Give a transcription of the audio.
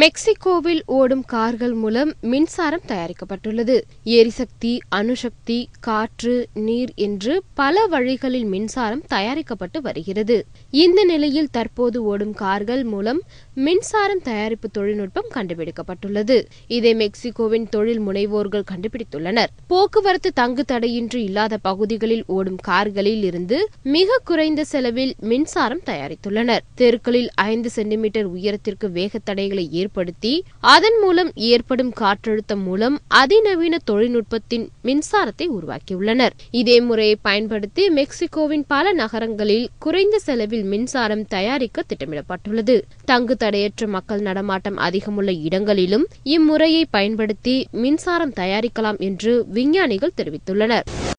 மெக்சிகோவில் ஓடும் கார்கள் மூலம் மின்சாரம் தயாரிக்கப்பட்டுள்ளது எரிசக்தி அணுசக்தி காற்று நீர் என்று பல வழிகளில் மின்சாரம் தயாரிக்கப்பட்டு வருகிறது இந்த நிலையில் தற்போது ஓடும் கார்கள் மூலம் மின்சாரம் தயாரிப்பு தொழில்நுட்பம் கண்டுபிடிக்கப்பட்டுள்ளது இதை மெக்சிகோவின் தொழில் முனைவோர்கள் கண்டுபிடித்துள்ளனர் போக்குவரத்து தங்கு தடையின்றி இல்லாத பகுதிகளில் ஓடும் கார்களில் இருந்து மிக குறைந்த செலவில் மின்சாரம் தயாரித்துள்ளனர் தெருக்களில் ஐந்து சென்டிமீட்டர் உயரத்திற்கு வேகத்தடைகளை ஏற்படுத்தி அதன் மூலம் ஏற்படும் காற்றழுத்தம் மூலம் அதிநவீன தொழில்நுட்பத்தின் மின்சாரத்தை உருவாக்கியுள்ளனர் இதே முறையை பயன்படுத்தி மெக்சிகோவின் பல நகரங்களில் குறைந்த செலவில் மின்சாரம் தயாரிக்க திட்டமிடப்பட்டுள்ளது தங்கு தடையற்ற மக்கள் நடமாட்டம் அதிகமுள்ள இடங்களிலும் இம்முறையை பயன்படுத்தி மின்சாரம் தயாரிக்கலாம் என்று விஞ்ஞானிகள் தெரிவித்துள்ளனர்